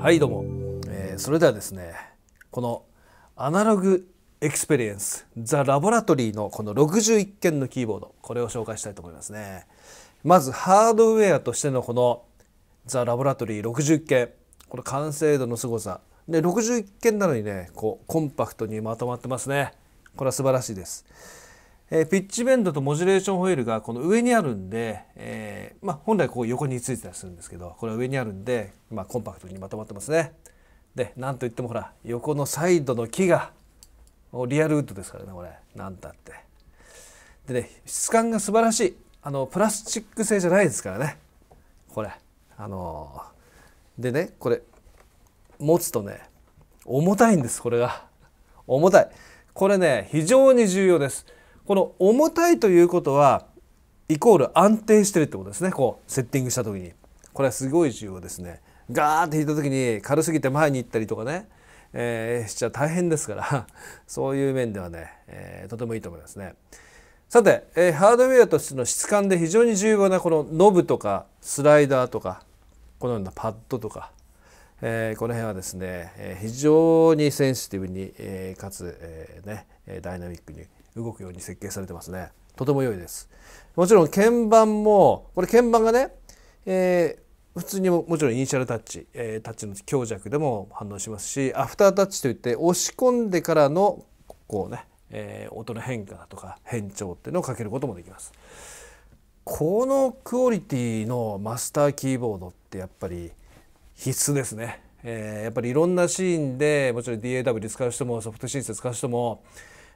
はいどうも、えー、それではですねこのアナログエクスペリエンスザ・ラボラトリーのこの61件のキーボードこれを紹介したいと思いますねまずハードウェアとしてのこのザ・ラボラトリー6 1件この完成度の凄さで61件なのにねこうコンパクトにまとまってますねこれは素晴らしいですえー、ピッチベンドとモジュレーションホイールがこの上にあるんで、えー、まあ、本来ここ横についてたりするんですけどこれは上にあるんで、まあ、コンパクトにまとまってますね。でなんといってもほら横のサイドの木がリアルウッドですからねこれなんたって。でね質感が素晴らしいあのプラスチック製じゃないですからねこれあのー、でねこれ持つとね重たいんですこれが重たいこれね非常に重要です。この重たいということはイコール安定してるってことですねこうセッティングした時にこれはすごい重要ですねガーって引いた時に軽すぎて前に行ったりとかね、えー、しちゃ大変ですから そういう面ではね、えー、とてもいいと思いますね。さて、えー、ハードウェアとしての質感で非常に重要なこのノブとかスライダーとかこのようなパッドとかえー、この辺はですね、えー、非常にセンシティブに、えー、かつ、えー、ね、ダイナミックに動くように設計されてますねとても良いですもちろん鍵盤もこれ鍵盤がね、えー、普通にももちろんイニシャルタッチ、えー、タッチの強弱でも反応しますしアフタータッチといって押し込んでからのこうね、えー、音の変化だとか変調っていうのをかけることもできますこのクオリティのマスターキーボードってやっぱり必須ですね、えー、やっぱりいろんなシーンでもちろん DAW 使う人もソフトシンセ使う人も、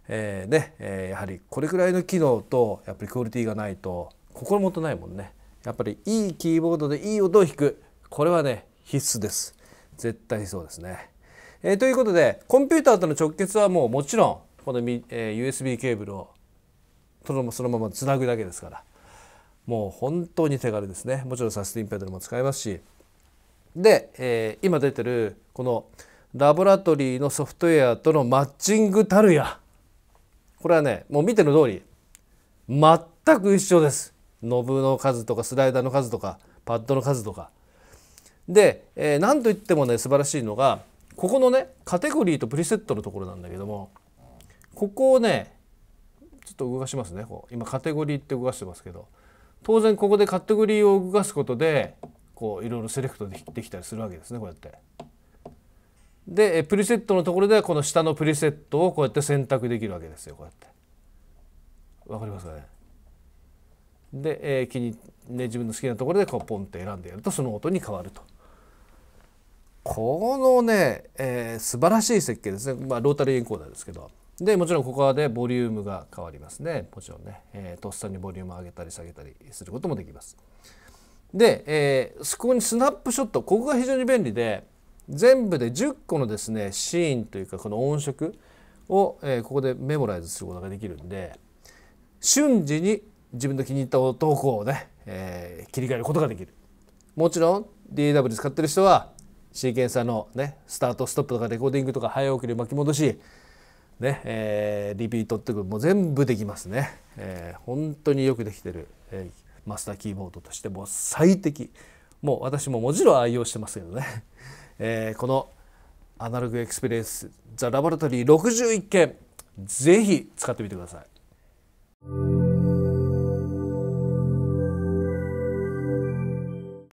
えー、ね、えー、やはりこれくらいの機能とやっぱりクオリティがないと心もとないもんねやっぱりいいキーボードでいい音を弾くこれはね必須です絶対そうですね、えということでコンピューターとの直結はもうもちろんこの、え USB ケーブルをそのままつなぐだけですからもう本当に手軽ですねもちろんサスティンペダルも使えますしで、えー、今出てるこのラボラトリーのソフトウェアとのマッチングたるやこれはねもう見ての通り全く一緒ですノブの数とかスライダーの数とかパッドの数とかで、えー、何と言ってもね素晴らしいのがここのねカテゴリーとプリセットのところなんだけどもここをねちょっと動かしますねこう今カテゴリーって動かしてますけど当然ここでカテゴリーを動かすことでこういろいろセレクトできたりするわけですねこうやって。でプリセットのところではこの下のプリセットをこうやって選択できるわけですよこうやって。わかりますかねで、えー、気にね自分の好きなところでこうポンって選んでやるとその音に変わると。このね、えー、素晴らしい設計ですね、まあ、ロータリーエンコーダーですけどでもちろんここでボリュームが変わりますねもちろんね、えー、とっさにボリューム上げたり下げたりすることもできます。で、えー、そこにスナップショットここが非常に便利で全部で10個のですねシーンというかこの音色を、えー、ここでメモライズすることができるんで瞬時に自分の気に入った音をね、えー、切り替えることができる。もちろん DAW 使ってる人はシーケンサーのねスタートストップとかレコーディングとか早送り巻き戻しねえー、リピートってもう全部できますね、えー、本当によくできてる、えー、マスターキーボードとしてもう最適もう私ももちろん愛用してますけどね、えー、このアナログエクスペリエンスザラボラトリー61件ぜひ使ってみてください。